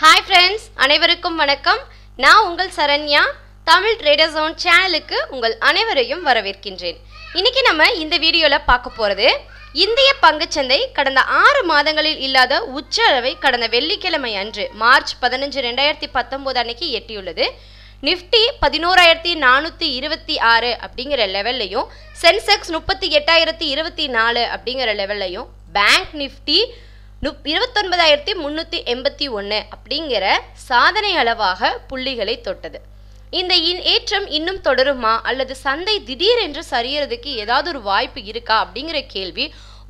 hi friends அனைவருக்கும் வணக்கம் நான் உங்கள் சரண்யா தமிழ் ட்ரேடர் ஜோன் சேனலுக்கு உங்கள் அனைவரையும் வரவேற்கின்றேன் இன்னைக்கு நம்ம இந்த வீடியோவில் பார்க்க போகிறது இந்திய பங்குச்சந்தை கடந்த ஆறு மாதங்களில் இல்லாத உச்ச கடந்த வெள்ளிக்கிழமை அன்று மார்ச் பதினஞ்சு ரெண்டாயிரத்தி பத்தொம்போது அன்னைக்கு எட்டியுள்ளது நிஃப்டி பதினோராயிரத்தி நானூற்றி இருபத்தி ஆறு அப்படிங்கிற லெவல்லையும் சென்செக்ஸ் முப்பத்தி எட்டாயிரத்தி இருபத்தி நாலு அப்படிங்கிற லெவல்லையும் பேங்க் நிஃப்டி நுப் இருபத்தொன்பதாயிரத்தி முந்நூற்றி எண்பத்தி ஒன்று அப்படிங்கிற சாதனை அளவாக புள்ளிகளை தொட்டது இந்த இன் ஏற்றம் இன்னும் தொடருமா அல்லது சந்தை திடீரென்று சரியறதுக்கு ஏதாவது ஒரு வாய்ப்பு இருக்கா அப்படிங்கிற கேள்வி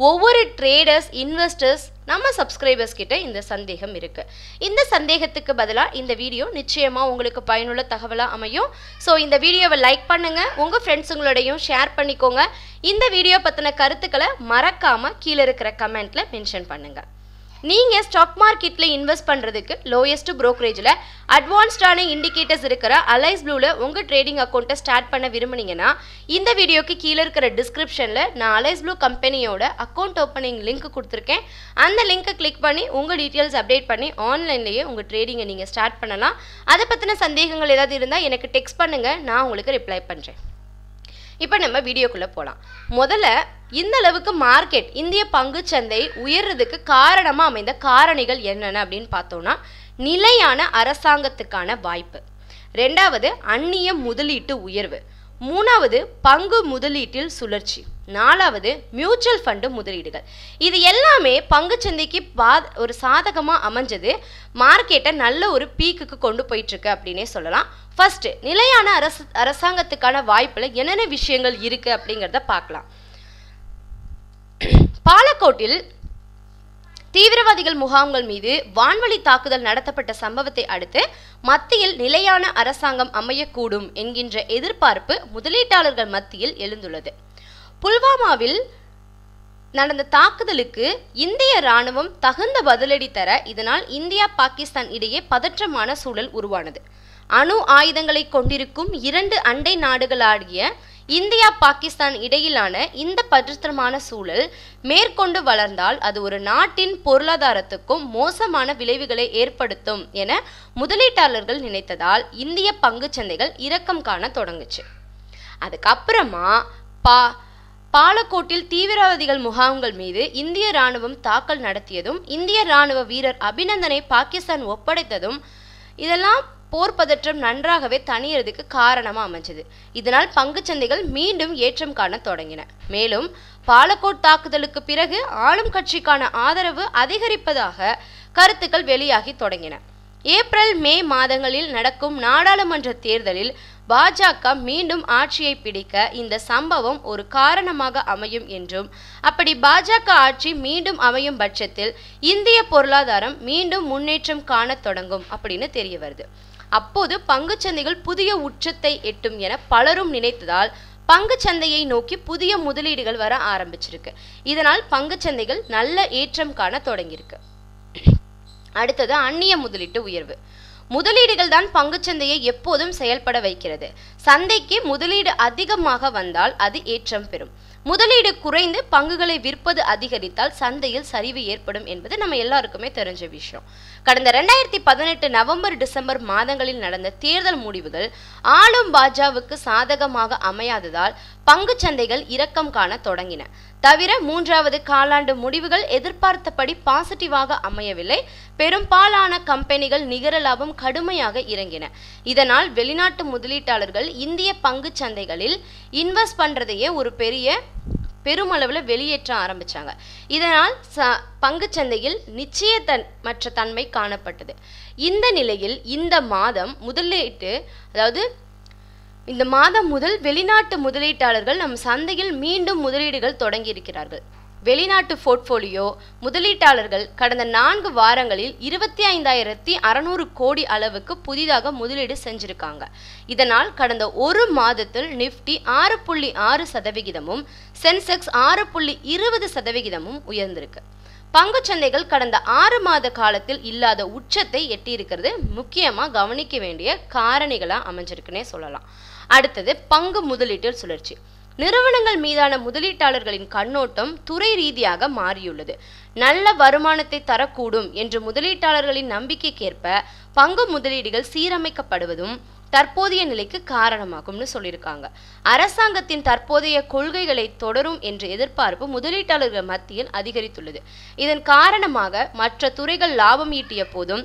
ஒவ்வொரு ட்ரேடர்ஸ் இன்வெஸ்டர்ஸ் நம்ம சப்ஸ்கிரைபர்ஸ் கிட்ட இந்த சந்தேகம் இருக்கு இந்த சந்தேகத்துக்கு பதிலாக இந்த வீடியோ நிச்சயமா உங்களுக்கு பயனுள்ள தகவலாக அமையும் ஸோ இந்த வீடியோவை லைக் பண்ணுங்க உங்க ஃப்ரெண்ட்ஸுங்களோடையும் ஷேர் பண்ணிக்கோங்க இந்த வீடியோ பற்றின கருத்துக்களை மறக்காம கீழே இருக்கிற கமெண்ட்ல மென்ஷன் பண்ணுங்க நீங்கள் ஸ்டாக் மார்க்கெட்டில் இன்வெஸ்ட் பண்ணுறதுக்கு லோயஸ்ட் ப்ரோக்கரேஜில் அட்வான்ஸ்டான இண்டிகேட்டர்ஸ் இருக்கிற அலைஸ் ப்ளூவில் உங்கள் ட்ரேடிங் அக்கௌண்ட்டை ஸ்டார்ட் பண்ண விரும்புனீங்கன்னா இந்த வீடியோக்கு கீழே இருக்கிற டிஸ்கிரிப்ஷனில் நான் அலைஸ் ப்ளூ கம்பெனியோட அக்கௌண்ட் ஓப்பனிங் லிங்க் கொடுத்துருக்கேன் அந்த லிங்க்கை கிளிக் பண்ணி உங்கள் டீட்டெயில்ஸ் அப்டேட் பண்ணி ஆன்லைன்லேயே உங்கள் ட்ரேடிங்கை நீங்கள் ஸ்டார்ட் பண்ணலாம் அதை பற்றின சந்தேகங்கள் ஏதாவது இருந்தால் எனக்கு டெக்ஸ்ட் பண்ணுங்கள் நான் உங்களுக்கு ரிப்ளை பண்ணுறேன் இப்போ நம்ம வீடியோக்குள்ளே போகலாம் முதல்ல இந்த அளவுக்கு மார்க்கெட் இந்திய பங்கு சந்தை உயர்றதுக்கு காரணமாக அமைந்த காரணிகள் என்னென்ன அப்படின்னு பார்த்தோம்னா நிலையான அரசாங்கத்துக்கான வாய்ப்பு ரெண்டாவது அந்நிய முதலீட்டு உயர்வு மூணாவது பங்கு முதலீட்டில் சுழற்சி நாலாவது மியூச்சுவல் ஃபண்டு முதலீடுகள் இது எல்லாமே சந்தைக்கு பா ஒரு சாதகமாக அமைஞ்சது மார்க்கெட்டை நல்ல ஒரு பீக்குக்கு கொண்டு போயிட்டுருக்கு அப்படின்னே சொல்லலாம் ஃபஸ்ட்டு நிலையான அரசு அரசாங்கத்துக்கான வாய்ப்பில் என்னென்ன விஷயங்கள் இருக்குது அப்படிங்கிறத பார்க்கலாம் பாலக்கோட்டில் தீவிரவாதிகள் முகாம்கள் மீது வான்வழி தாக்குதல் நடத்தப்பட்ட சம்பவத்தை அடுத்து மத்தியில் நிலையான அரசாங்கம் அமையக்கூடும் என்கின்ற எதிர்பார்ப்பு முதலீட்டாளர்கள் மத்தியில் எழுந்துள்ளது புல்வாமாவில் நடந்த தாக்குதலுக்கு இந்திய ராணுவம் தகுந்த பதிலடி தர இதனால் இந்தியா பாகிஸ்தான் இடையே பதற்றமான சூழல் உருவானது அணு ஆயுதங்களை கொண்டிருக்கும் இரண்டு அண்டை நாடுகளாகிய இந்தியா பாகிஸ்தான் இடையிலான இந்த பதற்றமான சூழல் மேற்கொண்டு வளர்ந்தால் அது ஒரு நாட்டின் பொருளாதாரத்துக்கும் மோசமான விளைவுகளை ஏற்படுத்தும் என முதலீட்டாளர்கள் நினைத்ததால் இந்திய பங்கு சந்தைகள் இரக்கம் காண தொடங்குச்சு அதுக்கப்புறமா பா பாலக்கோட்டில் தீவிரவாதிகள் முகாம்கள் மீது இந்திய ராணுவம் தாக்கல் நடத்தியதும் இந்திய ராணுவ வீரர் அபிநந்தனை பாகிஸ்தான் ஒப்படைத்ததும் இதெல்லாம் போர் பதற்றம் நன்றாகவே தணியறதுக்கு காரணமாக அமைஞ்சது இதனால் பங்குச்சந்தைகள் மீண்டும் ஏற்றம் காண தொடங்கின மேலும் பாலக்கோட் தாக்குதலுக்கு பிறகு ஆளும் கட்சிக்கான ஆதரவு அதிகரிப்பதாக கருத்துக்கள் வெளியாகி தொடங்கின ஏப்ரல் மே மாதங்களில் நடக்கும் நாடாளுமன்ற தேர்தலில் பாஜக மீண்டும் ஆட்சியை பிடிக்க இந்த சம்பவம் ஒரு காரணமாக அமையும் என்றும் அப்படி பாஜக ஆட்சி மீண்டும் அமையும் பட்சத்தில் இந்திய பொருளாதாரம் மீண்டும் முன்னேற்றம் காணத் தொடங்கும் அப்படின்னு தெரிய வருது அப்போது பங்குச்சந்தைகள் புதிய உச்சத்தை எட்டும் என பலரும் நினைத்ததால் சந்தையை நோக்கி புதிய முதலீடுகள் வர ஆரம்பிச்சிருக்கு இதனால் சந்தைகள் நல்ல ஏற்றம் காண தொடங்கியிருக்கு அடுத்தது அந்நிய முதலீட்டு உயர்வு முதலீடுகள் தான் பங்குச்சந்தையை எப்போதும் செயல்பட வைக்கிறது சந்தைக்கு முதலீடு அதிகமாக வந்தால் அது ஏற்றம் பெறும் முதலீடு குறைந்து பங்குகளை விற்பது அதிகரித்தால் சந்தையில் சரிவு ஏற்படும் என்பது நம்ம எல்லாருக்குமே தெரிஞ்ச விஷயம் கடந்த ரெண்டாயிரத்தி பதினெட்டு நவம்பர் டிசம்பர் மாதங்களில் நடந்த தேர்தல் முடிவுகள் ஆளும் பாஜகவுக்கு சாதகமாக அமையாததால் பங்கு சந்தைகள் இரக்கம் காண தொடங்கின தவிர மூன்றாவது காலாண்டு முடிவுகள் எதிர்பார்த்தபடி பாசிட்டிவாக அமையவில்லை பெரும்பாலான கம்பெனிகள் நிகர லாபம் கடுமையாக இறங்கின இதனால் வெளிநாட்டு முதலீட்டாளர்கள் இந்திய பங்கு சந்தைகளில் இன்வெஸ்ட் பண்றதையே ஒரு பெரிய பெருமளவில் வெளியேற்ற ஆரம்பித்தாங்க இதனால் ச பங்குச்சந்தையில் தன் மற்ற தன்மை காணப்பட்டது இந்த நிலையில் இந்த மாதம் முதலீட்டு அதாவது இந்த மாதம் முதல் வெளிநாட்டு முதலீட்டாளர்கள் நம் சந்தையில் மீண்டும் முதலீடுகள் தொடங்கி இருக்கிறார்கள் வெளிநாட்டு போர்ட்ஃபோலியோ முதலீட்டாளர்கள் கடந்த நான்கு வாரங்களில் இருபத்தி ஐந்தாயிரத்தி அறநூறு கோடி அளவுக்கு புதிதாக முதலீடு செஞ்சிருக்காங்க இதனால் கடந்த ஒரு மாதத்தில் நிஃப்டி ஆறு புள்ளி ஆறு சதவிகிதமும் சென்செக்ஸ் ஆறு புள்ளி இருபது சதவிகிதமும் உயர்ந்திருக்கு பங்குச்சந்தைகள் கடந்த ஆறு மாத காலத்தில் இல்லாத உச்சத்தை எட்டியிருக்கிறது முக்கியமாக கவனிக்க வேண்டிய காரணிகளாக அமைஞ்சிருக்குன்னே சொல்லலாம் அடுத்தது பங்கு முதலீட்டில் சுழற்சி நிறுவனங்கள் மீதான முதலீட்டாளர்களின் கண்ணோட்டம் துறை ரீதியாக மாறியுள்ளது நல்ல வருமானத்தை தரக்கூடும் என்று முதலீட்டாளர்களின் நம்பிக்கைக்கேற்ப பங்கு முதலீடுகள் சீரமைக்கப்படுவதும் தற்போதைய நிலைக்கு காரணமாகும்னு சொல்லியிருக்காங்க அரசாங்கத்தின் தற்போதைய கொள்கைகளை தொடரும் என்ற எதிர்பார்ப்பு முதலீட்டாளர்கள் மத்தியில் அதிகரித்துள்ளது இதன் காரணமாக மற்ற துறைகள் லாபம் ஈட்டிய போதும்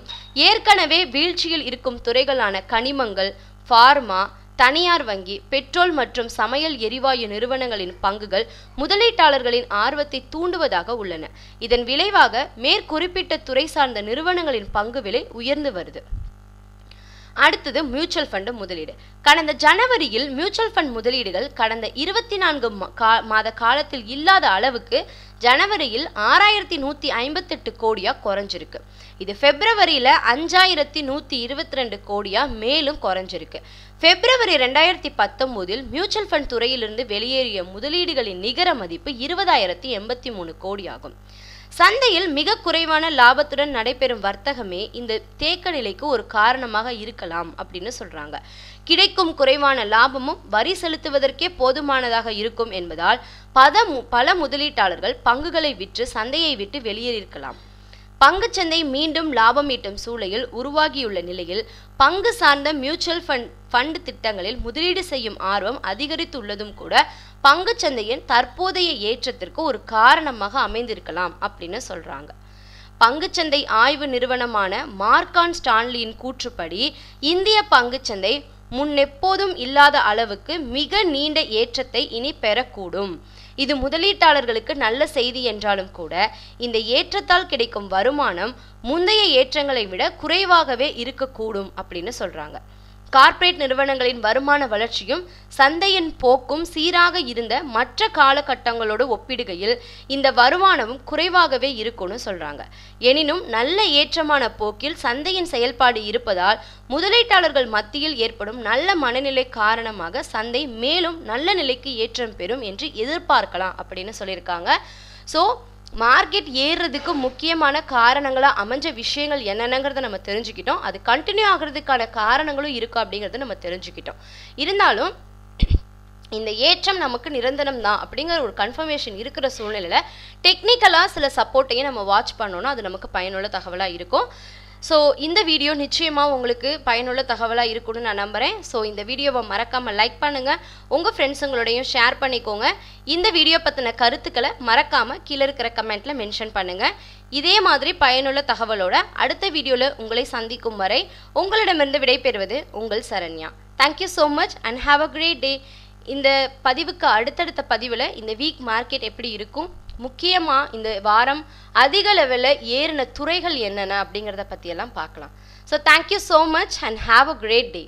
ஏற்கனவே வீழ்ச்சியில் இருக்கும் துறைகளான கனிமங்கள் ஃபார்மா தனியார் வங்கி பெட்ரோல் மற்றும் சமையல் எரிவாயு நிறுவனங்களின் பங்குகள் முதலீட்டாளர்களின் ஆர்வத்தை தூண்டுவதாக உள்ளன இதன் விளைவாக மேற்குறிப்பிட்ட துறை சார்ந்த நிறுவனங்களின் பங்கு விலை உயர்ந்து வருது அடுத்தது மியூச்சுவல் ஃபண்டு முதலீடு கடந்த ஜனவரியில் மியூச்சுவல் ஃபண்ட் முதலீடுகள் கடந்த இருபத்தி நான்கு மாத காலத்தில் இல்லாத அளவுக்கு ஜனவரியில் ஆறாயிரத்தி நூற்றி ஐம்பத்தெட்டு கோடியாக குறைஞ்சிருக்கு இது பிப்ரவரியில அஞ்சாயிரத்தி நூற்றி இருபத்தி ரெண்டு கோடியாக மேலும் குறைஞ்சிருக்கு பிப்ரவரி ரெண்டாயிரத்தி பத்தொன்பதில் மியூச்சுவல் ஃபண்ட் துறையிலிருந்து வெளியேறிய முதலீடுகளின் நிகர மதிப்பு இருபதாயிரத்தி எண்பத்தி மூணு கோடியாகும் சந்தையில் மிக குறைவான லாபத்துடன் நடைபெறும் வர்த்தகமே இந்த தேக்க நிலைக்கு ஒரு காரணமாக இருக்கலாம் அப்படின்னு சொல்றாங்க கிடைக்கும் குறைவான லாபமும் வரி செலுத்துவதற்கே போதுமானதாக இருக்கும் என்பதால் பத பல முதலீட்டாளர்கள் பங்குகளை விற்று சந்தையை விட்டு வெளியேறியிருக்கலாம் பங்குச்சந்தை மீண்டும் லாபம் ஈட்டும் சூழலில் உருவாகியுள்ள நிலையில் பங்கு சார்ந்த மியூச்சுவல் ஃபண்ட் ஃபண்ட் திட்டங்களில் முதலீடு செய்யும் ஆர்வம் அதிகரித்துள்ளதும் கூட பங்குச்சந்தையின் தற்போதைய ஏற்றத்திற்கு ஒரு காரணமாக அமைந்திருக்கலாம் அப்படின்னு சொல்றாங்க பங்குச்சந்தை ஆய்வு நிறுவனமான மார்க்கான் ஸ்டான்லியின் கூற்றுப்படி இந்திய பங்குச்சந்தை முன்னெப்போதும் இல்லாத அளவுக்கு மிக நீண்ட ஏற்றத்தை இனி பெறக்கூடும் இது முதலீட்டாளர்களுக்கு நல்ல செய்தி என்றாலும் கூட இந்த ஏற்றத்தால் கிடைக்கும் வருமானம் முந்தைய ஏற்றங்களை விட குறைவாகவே இருக்கக்கூடும் அப்படின்னு சொல்றாங்க கார்ப்பரேட் நிறுவனங்களின் வருமான வளர்ச்சியும் சந்தையின் போக்கும் சீராக இருந்த மற்ற காலகட்டங்களோடு ஒப்பிடுகையில் இந்த வருமானமும் குறைவாகவே இருக்கும்னு சொல்கிறாங்க எனினும் நல்ல ஏற்றமான போக்கில் சந்தையின் செயல்பாடு இருப்பதால் முதலீட்டாளர்கள் மத்தியில் ஏற்படும் நல்ல மனநிலை காரணமாக சந்தை மேலும் நல்ல நிலைக்கு ஏற்றம் பெறும் என்று எதிர்பார்க்கலாம் அப்படின்னு சொல்லியிருக்காங்க ஸோ மார்க்கெட் ஏறுறதுக்கு முக்கியமான காரணங்களாக அமைஞ்ச விஷயங்கள் என்னென்னங்கிறத நம்ம தெரிஞ்சுக்கிட்டோம் அது கண்டினியூ ஆகிறதுக்கான காரணங்களும் இருக்கும் அப்படிங்கிறத நம்ம தெரிஞ்சுக்கிட்டோம் இருந்தாலும் இந்த ஏற்றம் நமக்கு நிரந்தரம் தான் அப்படிங்கிற ஒரு கன்ஃபர்மேஷன் இருக்கிற சூழ்நிலையில் டெக்னிக்கலாக சில சப்போர்ட்டையும் நம்ம வாட்ச் பண்ணோன்னா அது நமக்கு பயனுள்ள தகவலாக இருக்கும் ஸோ இந்த வீடியோ நிச்சயமாக உங்களுக்கு பயனுள்ள தகவலாக இருக்கும்னு நான் நம்புகிறேன் ஸோ இந்த வீடியோவை மறக்காமல் லைக் பண்ணுங்கள் உங்கள் ஃப்ரெண்ட்ஸுங்களோடையும் ஷேர் பண்ணிக்கோங்க இந்த வீடியோ பற்றின கருத்துக்களை மறக்காமல் கீழே இருக்கிற கமெண்ட்டில் மென்ஷன் பண்ணுங்கள் இதே மாதிரி பயனுள்ள தகவலோட அடுத்த வீடியோவில் உங்களை சந்திக்கும் வரை உங்களிடமிருந்து விடைபெறுவது உங்கள் Saranya thank you so much and have a great day இந்த பதிவுக்கு அடுத்தடுத்த பதிவில் இந்த வீக் மார்க்கெட் எப்படி இருக்கும் முக்கியமாக இந்த வாரம் அதிக லெவலில் ஏறின துறைகள் என்னென்ன அப்படிங்கிறத பற்றியெல்லாம் பார்க்கலாம் so thank you so much and have a great day